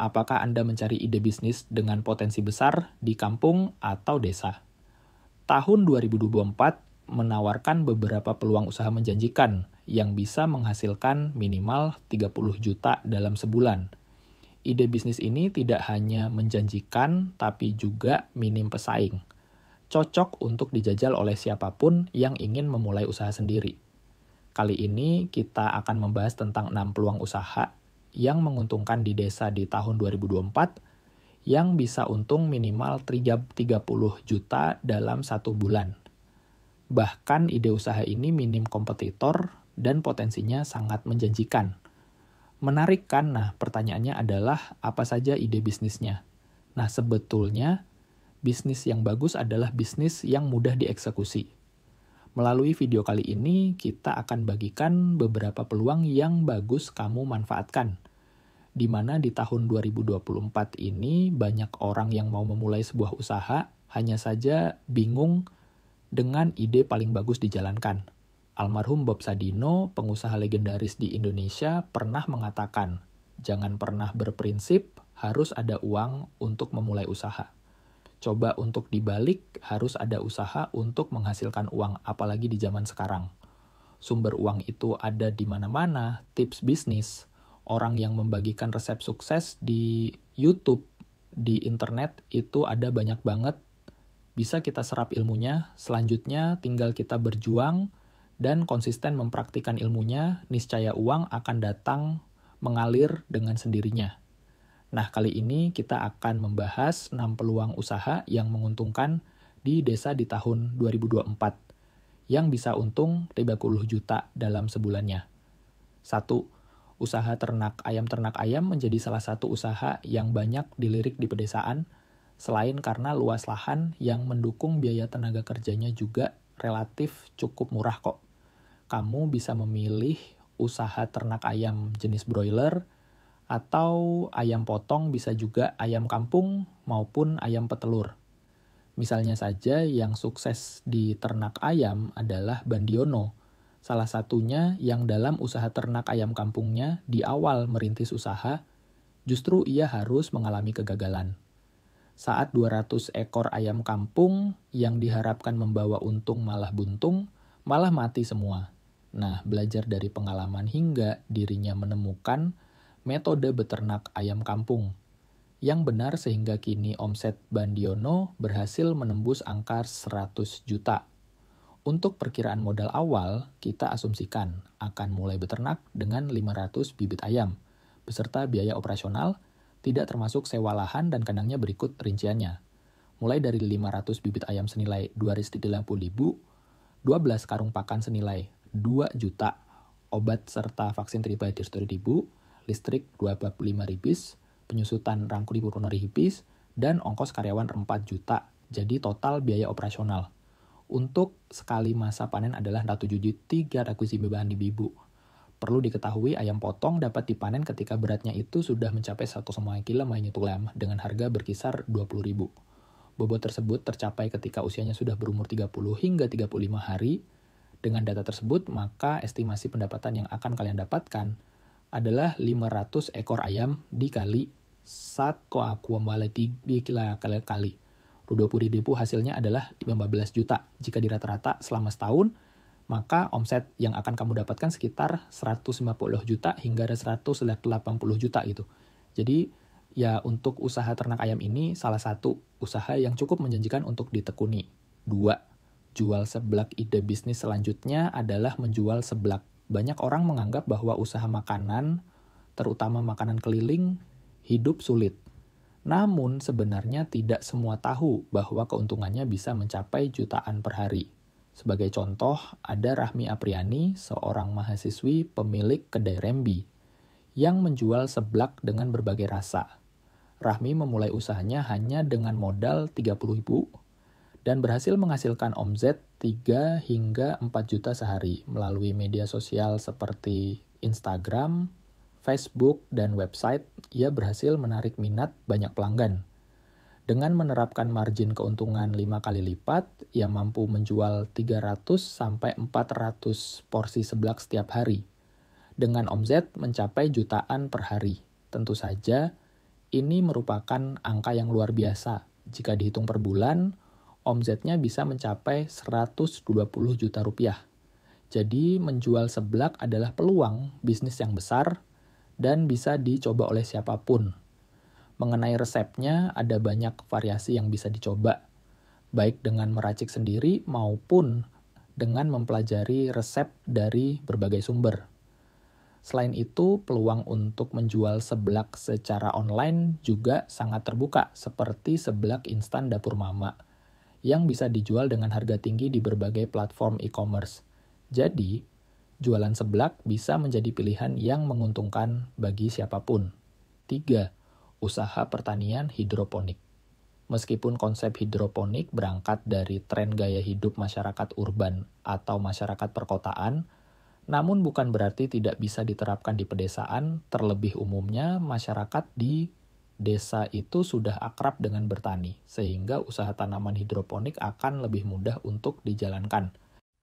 apakah Anda mencari ide bisnis dengan potensi besar di kampung atau desa. Tahun 2024 menawarkan beberapa peluang usaha menjanjikan yang bisa menghasilkan minimal 30 juta dalam sebulan. Ide bisnis ini tidak hanya menjanjikan tapi juga minim pesaing. Cocok untuk dijajal oleh siapapun yang ingin memulai usaha sendiri. Kali ini kita akan membahas tentang 6 peluang usaha yang menguntungkan di desa di tahun 2024 yang bisa untung minimal 30 juta dalam satu bulan. Bahkan ide usaha ini minim kompetitor dan potensinya sangat menjanjikan. Menarik kan? Nah, pertanyaannya adalah apa saja ide bisnisnya? Nah, sebetulnya bisnis yang bagus adalah bisnis yang mudah dieksekusi Melalui video kali ini, kita akan bagikan beberapa peluang yang bagus kamu manfaatkan. Di mana di tahun 2024 ini banyak orang yang mau memulai sebuah usaha, hanya saja bingung dengan ide paling bagus dijalankan. Almarhum Bob Sadino, pengusaha legendaris di Indonesia, pernah mengatakan, "Jangan pernah berprinsip, harus ada uang untuk memulai usaha." coba untuk dibalik harus ada usaha untuk menghasilkan uang, apalagi di zaman sekarang. Sumber uang itu ada di mana-mana, tips bisnis, orang yang membagikan resep sukses di YouTube, di internet itu ada banyak banget. Bisa kita serap ilmunya, selanjutnya tinggal kita berjuang dan konsisten mempraktikkan ilmunya, niscaya uang akan datang mengalir dengan sendirinya. Nah, kali ini kita akan membahas 6 peluang usaha yang menguntungkan di desa di tahun 2024 yang bisa untung 30 juta dalam sebulannya. 1. Usaha ternak ayam ternak ayam menjadi salah satu usaha yang banyak dilirik di pedesaan selain karena luas lahan yang mendukung biaya tenaga kerjanya juga relatif cukup murah kok. Kamu bisa memilih usaha ternak ayam jenis broiler, atau ayam potong bisa juga ayam kampung maupun ayam petelur. Misalnya saja yang sukses di ternak ayam adalah Bandiono, salah satunya yang dalam usaha ternak ayam kampungnya di awal merintis usaha, justru ia harus mengalami kegagalan. Saat 200 ekor ayam kampung yang diharapkan membawa untung malah buntung, malah mati semua. Nah, belajar dari pengalaman hingga dirinya menemukan metode beternak ayam kampung yang benar sehingga kini omset Bandiono berhasil menembus angka 100 juta. Untuk perkiraan modal awal, kita asumsikan akan mulai beternak dengan 500 bibit ayam, beserta biaya operasional, tidak termasuk sewa lahan dan kandangnya berikut rinciannya. Mulai dari 500 bibit ayam senilai 250.000, 12 karung pakan senilai 2 juta, obat serta vaksin 3 ribu, listrik 25 ribis, penyusutan ibu 1.000 Hipis, dan ongkos karyawan 4 juta, jadi total biaya operasional. Untuk sekali masa panen adalah 173 rakuisi bahan di bibu. Perlu diketahui ayam potong dapat dipanen ketika beratnya itu sudah mencapai 1,5 kg tulem dengan harga berkisar 20 ribu. Bobot tersebut tercapai ketika usianya sudah berumur 30 hingga 35 hari. Dengan data tersebut, maka estimasi pendapatan yang akan kalian dapatkan adalah 500 ekor ayam dikali 1 di 3 kali kali. puri depo hasilnya adalah 15 juta. Jika dirata-rata selama setahun, maka omset yang akan kamu dapatkan sekitar 150 juta hingga 180 juta itu Jadi ya untuk usaha ternak ayam ini salah satu usaha yang cukup menjanjikan untuk ditekuni. Dua, jual seblak ide bisnis selanjutnya adalah menjual seblak banyak orang menganggap bahwa usaha makanan, terutama makanan keliling, hidup sulit. Namun, sebenarnya tidak semua tahu bahwa keuntungannya bisa mencapai jutaan per hari. Sebagai contoh, ada Rahmi Apriani, seorang mahasiswi pemilik kedai Rembi, yang menjual seblak dengan berbagai rasa. Rahmi memulai usahanya hanya dengan modal 30.000 dan berhasil menghasilkan omzet 3 hingga 4 juta sehari melalui media sosial seperti Instagram, Facebook, dan website, ia berhasil menarik minat banyak pelanggan. Dengan menerapkan margin keuntungan 5 kali lipat, ia mampu menjual 300 sampai 400 porsi seblak setiap hari. Dengan omzet mencapai jutaan per hari. Tentu saja, ini merupakan angka yang luar biasa. Jika dihitung per bulan, omzetnya bisa mencapai 120 juta rupiah. Jadi menjual seblak adalah peluang bisnis yang besar dan bisa dicoba oleh siapapun. Mengenai resepnya ada banyak variasi yang bisa dicoba, baik dengan meracik sendiri maupun dengan mempelajari resep dari berbagai sumber. Selain itu, peluang untuk menjual seblak secara online juga sangat terbuka, seperti seblak instan dapur mama yang bisa dijual dengan harga tinggi di berbagai platform e-commerce. Jadi, jualan seblak bisa menjadi pilihan yang menguntungkan bagi siapapun. 3. Usaha pertanian hidroponik. Meskipun konsep hidroponik berangkat dari tren gaya hidup masyarakat urban atau masyarakat perkotaan, namun bukan berarti tidak bisa diterapkan di pedesaan, terlebih umumnya masyarakat di desa itu sudah akrab dengan bertani, sehingga usaha tanaman hidroponik akan lebih mudah untuk dijalankan.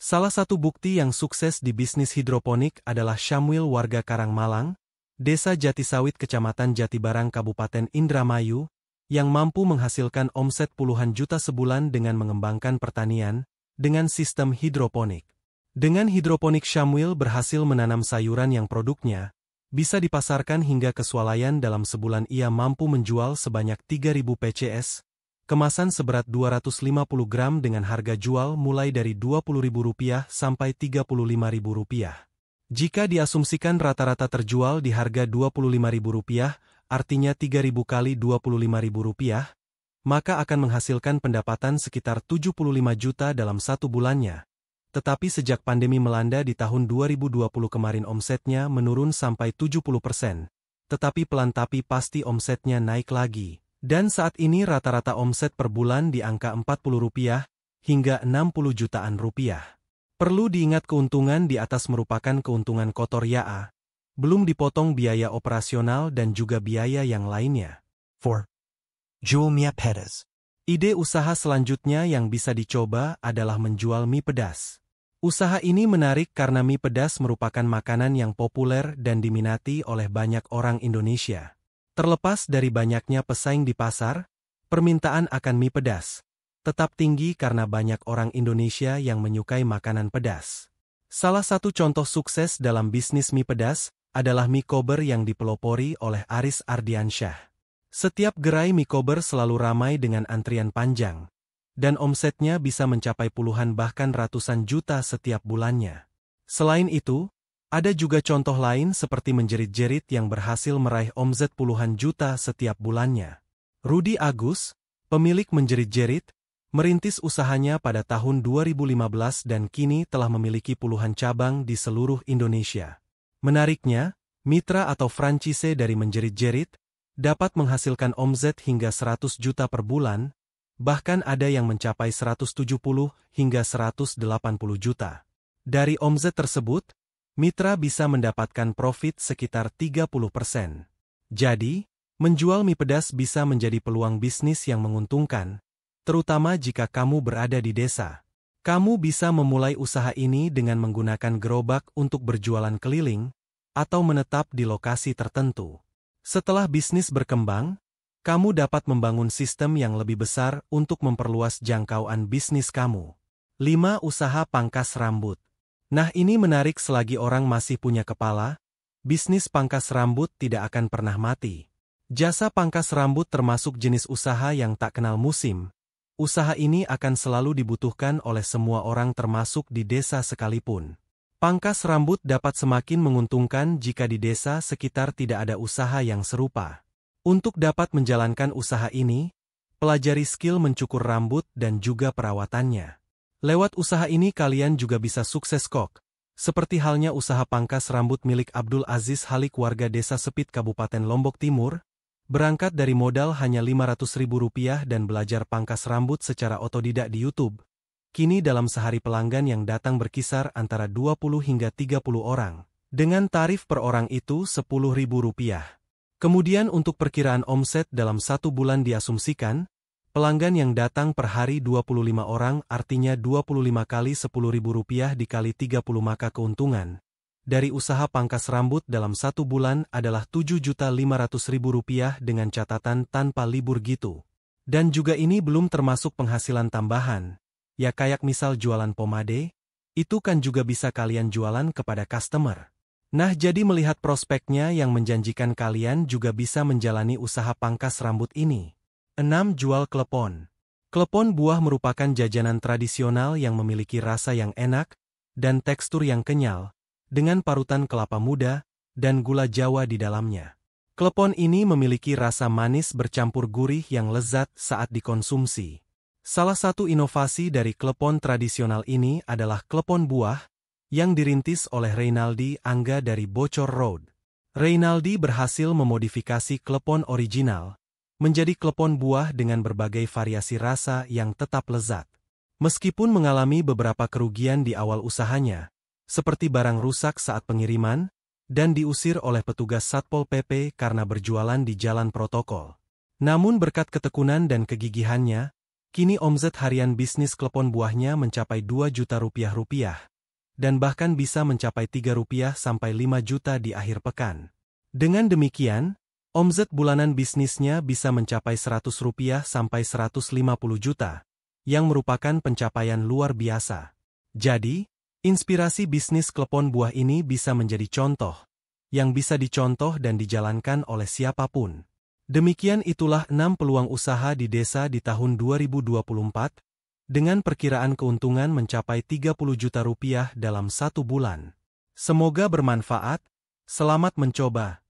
Salah satu bukti yang sukses di bisnis hidroponik adalah Syamwil warga Karangmalang, Desa Jatisawit Kecamatan Jatibarang Kabupaten Indramayu, yang mampu menghasilkan omset puluhan juta sebulan dengan mengembangkan pertanian dengan sistem hidroponik. Dengan hidroponik Syamwil berhasil menanam sayuran yang produknya, bisa dipasarkan hingga ke swalayan dalam sebulan ia mampu menjual sebanyak 3.000 PCS, kemasan seberat 250 gram dengan harga jual mulai dari Rp20.000 sampai Rp35.000. Jika diasumsikan rata-rata terjual di harga Rp25.000, artinya 3.000 kali Rp25.000, maka akan menghasilkan pendapatan sekitar 75 juta dalam satu bulannya, tetapi sejak pandemi melanda di tahun 2020 kemarin omsetnya menurun sampai 70 persen. Tetapi pelan tapi pasti omsetnya naik lagi. Dan saat ini rata-rata omset per bulan di angka 40 rupiah hingga 60 jutaan rupiah. Perlu diingat keuntungan di atas merupakan keuntungan kotor ya, belum dipotong biaya operasional dan juga biaya yang lainnya. 4. Jual Mia Perez Ide usaha selanjutnya yang bisa dicoba adalah menjual mie pedas. Usaha ini menarik karena mie pedas merupakan makanan yang populer dan diminati oleh banyak orang Indonesia. Terlepas dari banyaknya pesaing di pasar, permintaan akan mie pedas tetap tinggi karena banyak orang Indonesia yang menyukai makanan pedas. Salah satu contoh sukses dalam bisnis mie pedas adalah mie kober yang dipelopori oleh Aris Ardiansyah. Setiap gerai mie kober selalu ramai dengan antrian panjang dan omsetnya bisa mencapai puluhan bahkan ratusan juta setiap bulannya. Selain itu, ada juga contoh lain seperti menjerit-jerit yang berhasil meraih omzet puluhan juta setiap bulannya. Rudy Agus, pemilik menjerit-jerit, merintis usahanya pada tahun 2015 dan kini telah memiliki puluhan cabang di seluruh Indonesia. Menariknya, mitra atau franchise dari menjerit-jerit dapat menghasilkan omzet hingga 100 juta per bulan Bahkan ada yang mencapai 170 hingga 180 juta. Dari omzet tersebut, mitra bisa mendapatkan profit sekitar 30 persen. Jadi, menjual mie pedas bisa menjadi peluang bisnis yang menguntungkan, terutama jika kamu berada di desa. Kamu bisa memulai usaha ini dengan menggunakan gerobak untuk berjualan keliling atau menetap di lokasi tertentu. Setelah bisnis berkembang, kamu dapat membangun sistem yang lebih besar untuk memperluas jangkauan bisnis kamu. 5. Usaha pangkas rambut Nah ini menarik selagi orang masih punya kepala, bisnis pangkas rambut tidak akan pernah mati. Jasa pangkas rambut termasuk jenis usaha yang tak kenal musim. Usaha ini akan selalu dibutuhkan oleh semua orang termasuk di desa sekalipun. Pangkas rambut dapat semakin menguntungkan jika di desa sekitar tidak ada usaha yang serupa. Untuk dapat menjalankan usaha ini, pelajari skill mencukur rambut dan juga perawatannya. Lewat usaha ini kalian juga bisa sukses kok, seperti halnya usaha pangkas rambut milik Abdul Aziz Halik warga desa Sepit Kabupaten Lombok Timur, berangkat dari modal hanya rp rupiah dan belajar pangkas rambut secara otodidak di YouTube. Kini dalam sehari pelanggan yang datang berkisar antara 20 hingga 30 orang, dengan tarif per orang itu rp rupiah. Kemudian untuk perkiraan omset dalam satu bulan diasumsikan, pelanggan yang datang per hari 25 orang artinya 25 kali sepuluh ribu rupiah dikali 30 maka keuntungan. Dari usaha pangkas rambut dalam satu bulan adalah 7.500.000 rupiah dengan catatan tanpa libur gitu. Dan juga ini belum termasuk penghasilan tambahan, ya kayak misal jualan pomade, itu kan juga bisa kalian jualan kepada customer. Nah jadi melihat prospeknya yang menjanjikan kalian juga bisa menjalani usaha pangkas rambut ini. 6. Jual klepon Klepon buah merupakan jajanan tradisional yang memiliki rasa yang enak dan tekstur yang kenyal, dengan parutan kelapa muda dan gula jawa di dalamnya. Klepon ini memiliki rasa manis bercampur gurih yang lezat saat dikonsumsi. Salah satu inovasi dari klepon tradisional ini adalah klepon buah, yang dirintis oleh Reynaldi Angga dari Bocor Road. Reynaldi berhasil memodifikasi klepon original menjadi klepon buah dengan berbagai variasi rasa yang tetap lezat. Meskipun mengalami beberapa kerugian di awal usahanya, seperti barang rusak saat pengiriman, dan diusir oleh petugas Satpol PP karena berjualan di jalan protokol. Namun berkat ketekunan dan kegigihannya, kini omzet harian bisnis klepon buahnya mencapai 2 juta rupiah rupiah, dan bahkan bisa mencapai 3 rupiah sampai 5 juta di akhir pekan. Dengan demikian, omzet bulanan bisnisnya bisa mencapai 100 rupiah sampai 150 juta, yang merupakan pencapaian luar biasa. Jadi, inspirasi bisnis klepon buah ini bisa menjadi contoh, yang bisa dicontoh dan dijalankan oleh siapapun. Demikian itulah enam peluang usaha di desa di tahun 2024, dengan perkiraan keuntungan mencapai 30 juta rupiah dalam satu bulan. Semoga bermanfaat, selamat mencoba.